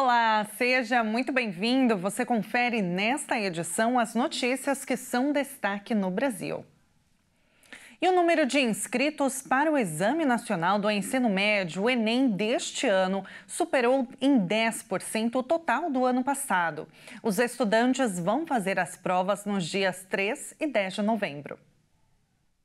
Olá, seja muito bem-vindo. Você confere nesta edição as notícias que são destaque no Brasil. E o número de inscritos para o Exame Nacional do Ensino Médio, o Enem, deste ano superou em 10% o total do ano passado. Os estudantes vão fazer as provas nos dias 3 e 10 de novembro.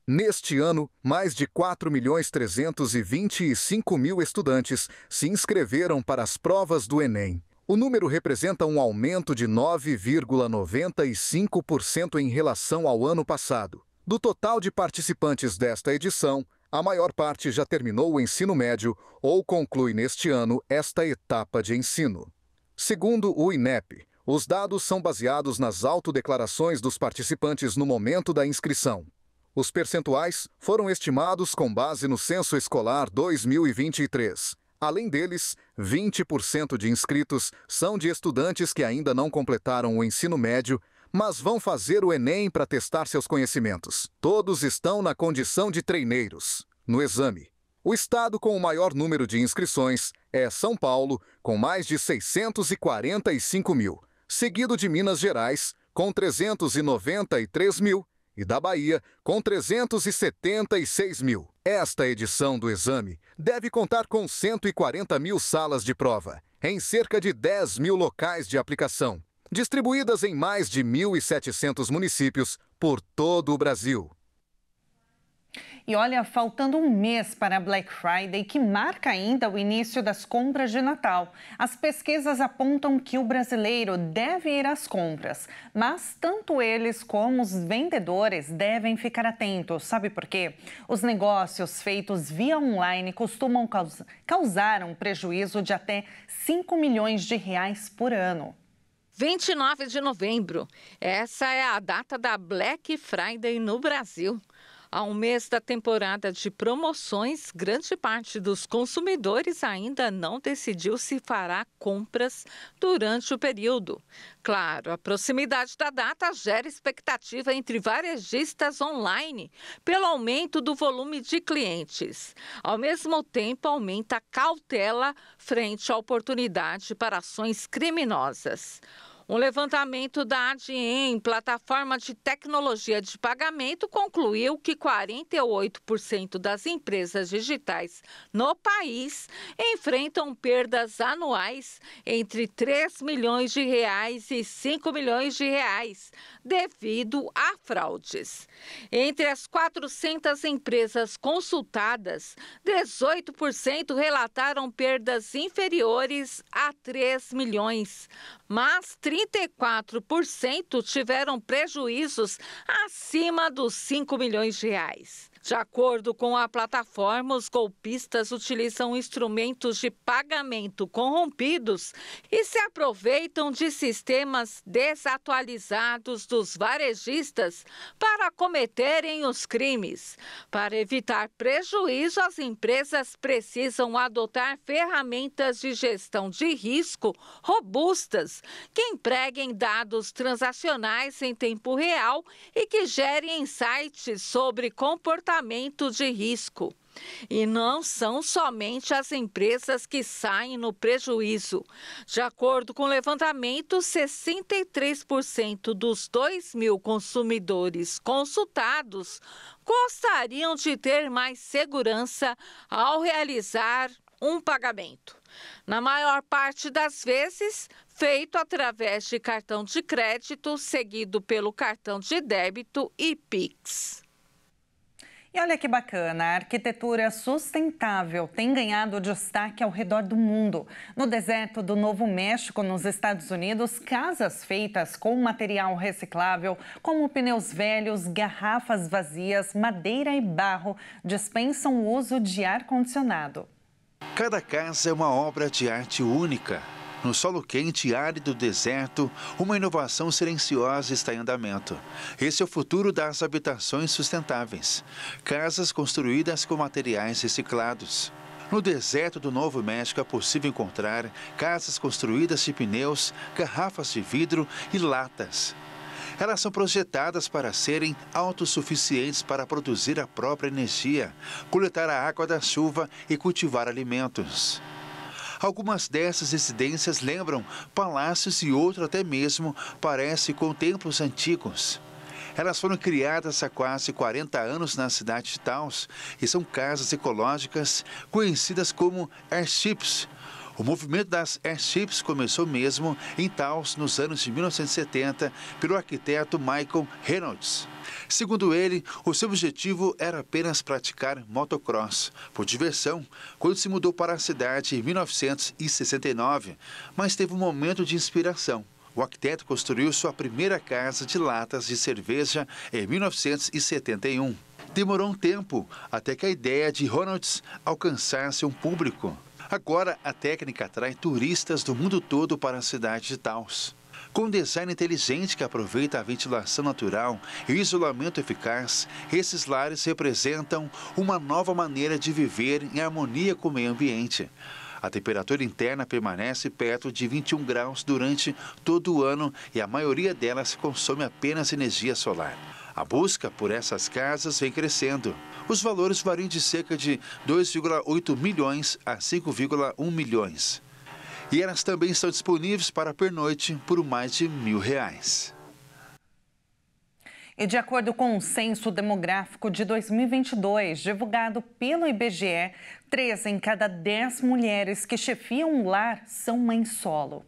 Neste ano, mais de 4 milhões 325 mil estudantes se inscreveram para as provas do Enem. O número representa um aumento de 9,95% em relação ao ano passado. Do total de participantes desta edição, a maior parte já terminou o ensino médio ou conclui neste ano esta etapa de ensino. Segundo o INEP, os dados são baseados nas autodeclarações dos participantes no momento da inscrição. Os percentuais foram estimados com base no Censo Escolar 2023. Além deles, 20% de inscritos são de estudantes que ainda não completaram o ensino médio, mas vão fazer o Enem para testar seus conhecimentos. Todos estão na condição de treineiros. No exame, o estado com o maior número de inscrições é São Paulo, com mais de 645 mil, seguido de Minas Gerais, com 393 mil e da Bahia, com 376 mil. Esta edição do exame deve contar com 140 mil salas de prova, em cerca de 10 mil locais de aplicação, distribuídas em mais de 1.700 municípios por todo o Brasil. E olha, faltando um mês para a Black Friday, que marca ainda o início das compras de Natal. As pesquisas apontam que o brasileiro deve ir às compras, mas tanto eles como os vendedores devem ficar atentos. Sabe por quê? Os negócios feitos via online costumam causar um prejuízo de até 5 milhões de reais por ano. 29 de novembro. Essa é a data da Black Friday no Brasil. Ao um mês da temporada de promoções, grande parte dos consumidores ainda não decidiu se fará compras durante o período. Claro, a proximidade da data gera expectativa entre varejistas online pelo aumento do volume de clientes. Ao mesmo tempo, aumenta a cautela frente à oportunidade para ações criminosas. Um levantamento da Adien, plataforma de tecnologia de pagamento, concluiu que 48% das empresas digitais no país enfrentam perdas anuais entre 3 milhões de reais e 5 milhões de reais devido a fraudes. Entre as 400 empresas consultadas, 18% relataram perdas inferiores a 3 milhões, mas 34% tiveram prejuízos acima dos 5 milhões de reais. De acordo com a plataforma, os golpistas utilizam instrumentos de pagamento corrompidos e se aproveitam de sistemas desatualizados dos varejistas para cometerem os crimes. Para evitar prejuízo, as empresas precisam adotar ferramentas de gestão de risco robustas que empreguem dados transacionais em tempo real e que gerem insights sobre comportamento comportamento de risco. E não são somente as empresas que saem no prejuízo. De acordo com o levantamento, 63% dos 2 mil consumidores consultados gostariam de ter mais segurança ao realizar um pagamento. Na maior parte das vezes, feito através de cartão de crédito, seguido pelo cartão de débito e PIX. E olha que bacana, a arquitetura sustentável tem ganhado destaque ao redor do mundo. No deserto do Novo México, nos Estados Unidos, casas feitas com material reciclável, como pneus velhos, garrafas vazias, madeira e barro, dispensam o uso de ar-condicionado. Cada casa é uma obra de arte única no solo quente e árido do deserto, uma inovação silenciosa está em andamento. Esse é o futuro das habitações sustentáveis casas construídas com materiais reciclados. No deserto do Novo México é possível encontrar casas construídas de pneus, garrafas de vidro e latas. Elas são projetadas para serem autossuficientes para produzir a própria energia, coletar a água da chuva e cultivar alimentos. Algumas dessas residências lembram palácios e outro até mesmo parece com templos antigos. Elas foram criadas há quase 40 anos na cidade de Taos e são casas ecológicas conhecidas como airships, o movimento das airships começou mesmo em Taos nos anos de 1970 pelo arquiteto Michael Reynolds. Segundo ele, o seu objetivo era apenas praticar motocross por diversão quando se mudou para a cidade em 1969, mas teve um momento de inspiração. O arquiteto construiu sua primeira casa de latas de cerveja em 1971. Demorou um tempo até que a ideia de Ronalds alcançasse um público. Agora, a técnica atrai turistas do mundo todo para a cidade de Taos. Com design inteligente que aproveita a ventilação natural e isolamento eficaz, esses lares representam uma nova maneira de viver em harmonia com o meio ambiente. A temperatura interna permanece perto de 21 graus durante todo o ano e a maioria delas consome apenas energia solar. A busca por essas casas vem crescendo. Os valores variam de cerca de 2,8 milhões a 5,1 milhões. E elas também estão disponíveis para pernoite por mais de mil reais. E de acordo com o Censo Demográfico de 2022, divulgado pelo IBGE, três em cada dez mulheres que chefiam um lar são mães solo.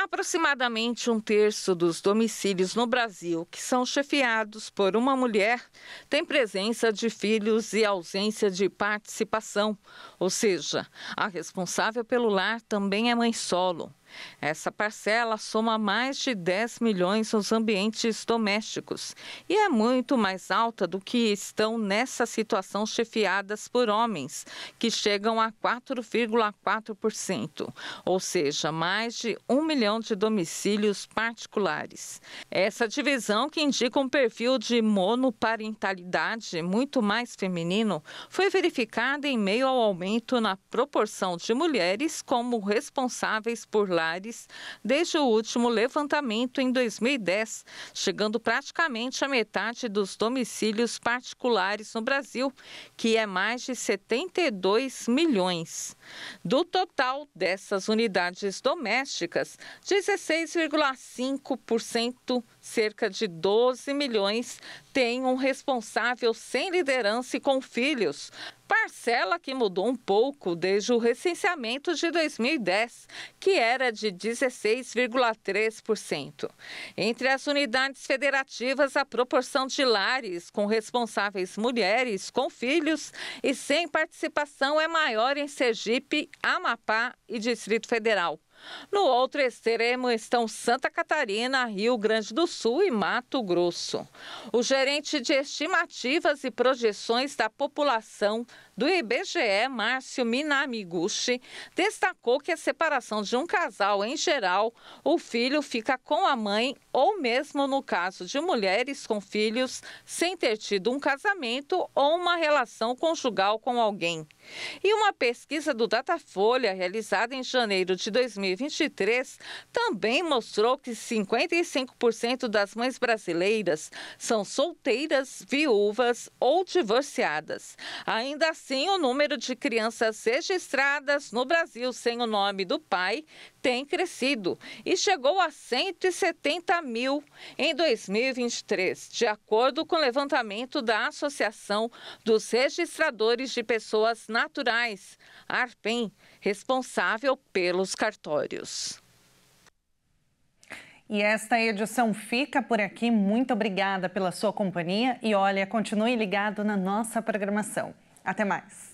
Aproximadamente um terço dos domicílios no Brasil que são chefiados por uma mulher tem presença de filhos e ausência de participação, ou seja, a responsável pelo lar também é mãe solo. Essa parcela soma mais de 10 milhões nos ambientes domésticos e é muito mais alta do que estão nessa situação chefiadas por homens, que chegam a 4,4%, ou seja, mais de 1 milhão de domicílios particulares. Essa divisão, que indica um perfil de monoparentalidade muito mais feminino, foi verificada em meio ao aumento na proporção de mulheres como responsáveis por desde o último levantamento em 2010, chegando praticamente à metade dos domicílios particulares no Brasil, que é mais de 72 milhões. Do total dessas unidades domésticas, 16,5% cerca de 12 milhões, têm um responsável sem liderança e com filhos. Parcela que mudou um pouco desde o recenseamento de 2010, que era de 16,3%. Entre as unidades federativas, a proporção de lares com responsáveis mulheres com filhos e sem participação é maior em Sergipe, Amapá e Distrito Federal. No outro extremo estão Santa Catarina, Rio Grande do Sul e Mato Grosso. O gerente de estimativas e projeções da população do IBGE, Márcio Minamiguchi, destacou que a separação de um casal em geral, o filho fica com a mãe ou mesmo no caso de mulheres com filhos sem ter tido um casamento ou uma relação conjugal com alguém. E uma pesquisa do Datafolha realizada em janeiro de 2020 2023 também mostrou que 55% das mães brasileiras são solteiras, viúvas ou divorciadas. Ainda assim, o número de crianças registradas no Brasil sem o nome do pai tem crescido e chegou a 170 mil em 2023, de acordo com o levantamento da Associação dos Registradores de Pessoas Naturais, ARPEN, responsável pelos cartórios. E esta edição fica por aqui. Muito obrigada pela sua companhia e olha, continue ligado na nossa programação. Até mais.